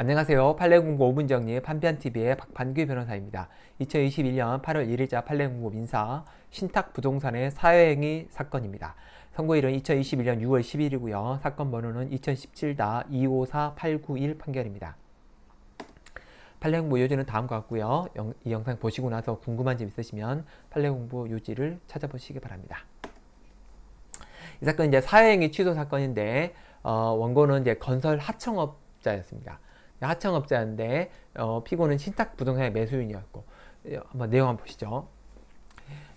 안녕하세요. 판례공고 5분정리 판비 t v 의 박판규 변호사입니다. 2021년 8월 1일자 판례공고 민사 신탁부동산의 사회행위 사건입니다. 선고일은 2021년 6월 10일이고요. 사건 번호는 2017-254891 판결입니다. 판례공부 요지는 다음과 같고요. 영, 이 영상 보시고 나서 궁금한 점 있으시면 판례공부 요지를 찾아보시기 바랍니다. 이 사건은 이제 사회행위 취소 사건인데 어, 원고는 이제 건설 하청업자였습니다. 하청업자인데 어, 피고는 신탁 부동산의 매수인이었고 예, 한번 내용 한번 보시죠.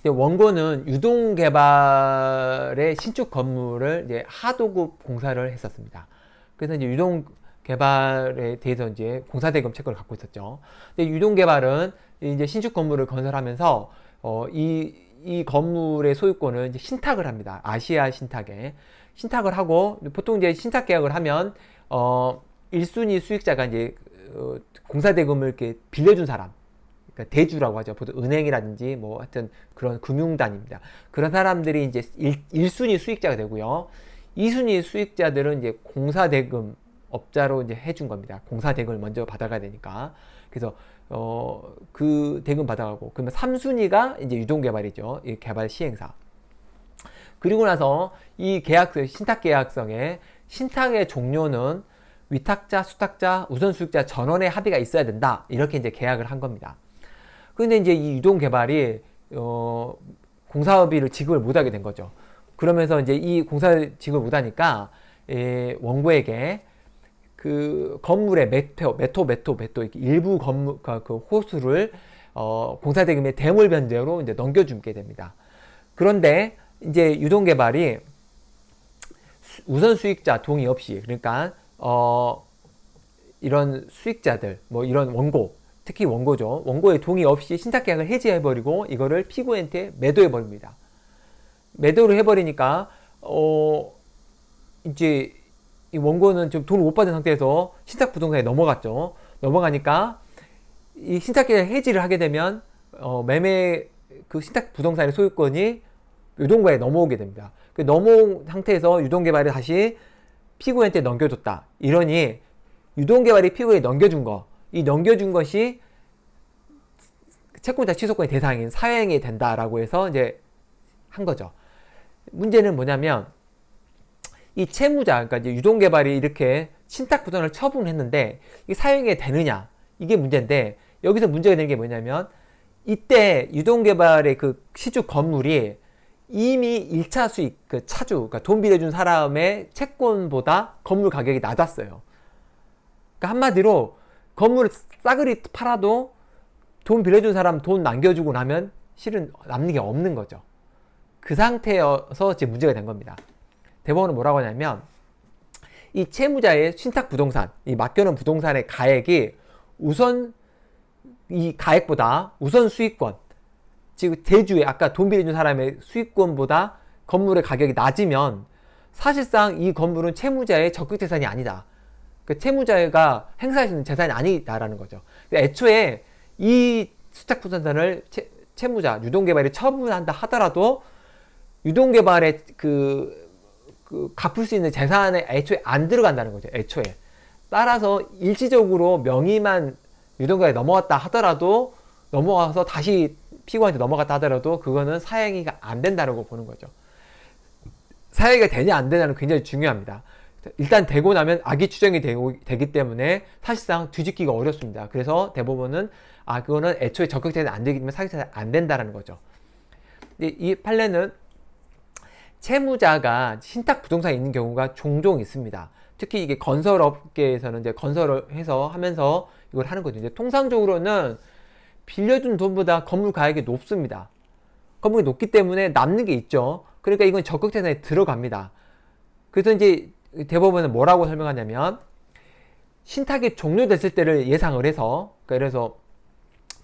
원고는 유동개발의 신축 건물을 이제 하도급 공사를 했었습니다. 그래서 이제 유동 개발에 대해서 이제 공사대금 책을 갖고 있었죠. 근데 유동 개발은 이제 신축 건물을 건설하면서 어, 이, 이 건물의 소유권을 이제 신탁을 합니다. 아시아 신탁에 신탁을 하고 보통 이제 신탁 계약을 하면 어, 1순위 수익자가 이제 어, 공사대금을 이렇게 빌려준 사람 그러니까 대주라고 하죠. 보통 은행이라든지 뭐 하여튼 그런 금융단입니다. 그런 사람들이 이제 1 순위 수익자가 되고요. 2순위 수익자들은 이제 공사대금 업자로 이제 해준 겁니다. 공사대금을 먼저 받아가야 되니까. 그래서 어, 그 대금 받아가고 그러면 3순위가 이제 유동개발이죠. 이 개발 시행사. 그리고 나서 이 계약서 신탁 계약성에 신탁의 종료는 위탁자, 수탁자, 우선 수익자 전원의 합의가 있어야 된다. 이렇게 이제 계약을 한 겁니다. 근데 이제 이 유동 개발이 어, 공사비를 지급을 못하게 된 거죠. 그러면서 이제 이 공사 지급을 못하니까 예, 원고에게 그 건물의 메토, 메토, 메토, 메토 일부 건물 그, 그 호수를 어, 공사 대금의 대물 변제로 이제 넘겨주게 됩니다. 그런데 이제 유동 개발이 우선 수익자 동의 없이 그러니까 어, 이런 수익자들, 뭐 이런 원고, 특히 원고죠. 원고의 동의 없이 신탁계약을 해지해버리고 이거를 피고한테 인 매도해버립니다. 매도를 해버리니까 어, 이제 이 원고는 지금 돈을 못 받은 상태에서 신탁부동산에 넘어갔죠. 넘어가니까 이 신탁계약 해지를 하게 되면 어, 매매 그 신탁부동산의 소유권이 유동과에 넘어오게 됩니다. 그 넘어온 상태에서 유동개발이 다시 피고인한테 넘겨줬다. 이러니 유동개발이 피고인에 넘겨준 거, 이 넘겨준 것이 채권자 취소권의 대상인 사행이 된다라고 해서 이제 한 거죠. 문제는 뭐냐면 이 채무자, 그러니까 이제 유동개발이 이렇게 신탁부전을 처분했는데 이게 사용이 되느냐 이게 문제인데 여기서 문제가 되는 게 뭐냐면 이때 유동개발의 그 시주 건물이 이미 1차 수익, 그 차주, 그러니까 돈 빌려준 사람의 채권보다 건물 가격이 낮았어요. 그러니까 한마디로 건물을 싸그리 팔아도 돈 빌려준 사람 돈 남겨주고 나면 실은 남는 게 없는 거죠. 그 상태여서 지금 문제가 된 겁니다. 대법원은 뭐라고 하냐면 이 채무자의 신탁 부동산, 이 맡겨놓은 부동산의 가액이 우선 이 가액보다 우선 수익권, 지금 대주에 아까 돈 빌려준 사람의 수익권보다 건물의 가격이 낮으면 사실상 이 건물은 채무자의 적극 재산이 아니다. 그 채무자가 행사할 수 있는 재산이 아니다라는 거죠. 애초에 이 수탁 부산산을 채, 무자 유동개발에 처분한다 하더라도 유동개발에 그, 그 갚을 수 있는 재산에 애초에 안 들어간다는 거죠. 애초에 따라서 일시적으로 명의만 유동개발에 넘어갔다 하더라도 넘어가서 다시 피고한테 넘어갔다 하더라도 그거는 사행위가 안 된다라고 보는 거죠. 사행위가 되냐 안 되냐는 굉장히 중요합니다. 일단 되고 나면 악의 추정이 되고, 되기 때문에 사실상 뒤집기가 어렵습니다. 그래서 대부분은아 그거는 애초에 적극적인안 되기 때문에 사기자는 안 된다라는 거죠. 이 판례는 채무자가 신탁 부동산이 있는 경우가 종종 있습니다. 특히 이게 건설업계에서는 이제 건설을 해서 하면서 이걸 하는 거죠. 이제 통상적으로는 빌려준 돈보다 건물 가액이 높습니다. 건물이 높기 때문에 남는 게 있죠. 그러니까 이건 적극 재산에 들어갑니다. 그래서 이제 대법원은 뭐라고 설명하냐면 신탁이 종료됐을 때를 예상을 해서 그러니까 그래서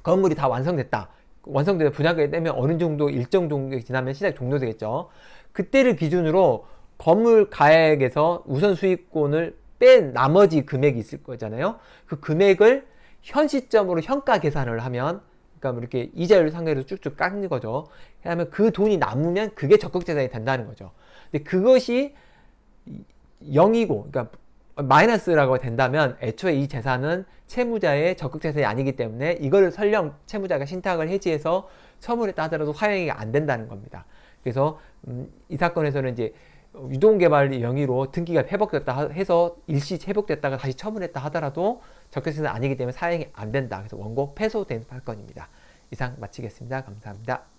건물이 다 완성됐다. 완성되면 분양가에 떼면 어느 정도 일정 정도 지나면 신탁이 종료되겠죠. 그때를 기준으로 건물 가액에서 우선 수익권을 뺀 나머지 금액이 있을 거잖아요. 그 금액을 현 시점으로 현가 계산을 하면 그러니까 뭐 이렇게 이자율 상대로 쭉쭉 깎는 거죠. 그러면 그 돈이 남으면 그게 적극 재산이 된다는 거죠. 근데 그것이 0이고 그러니까 마이너스라고 된다면 애초에 이 재산은 채무자의 적극 재산이 아니기 때문에 이거를 설령 채무자가 신탁을 해지해서 처분에 따더라도 사용이 안 된다는 겁니다. 그래서 음, 이 사건에서는 이제 유동개발 명의로 등기가 회복됐다 해서 일시 회복됐다가 다시 처분했다 하더라도 적격증는 아니기 때문에 사용이 안 된다. 그래서 원고 패소된 사건입니다. 이상 마치겠습니다. 감사합니다.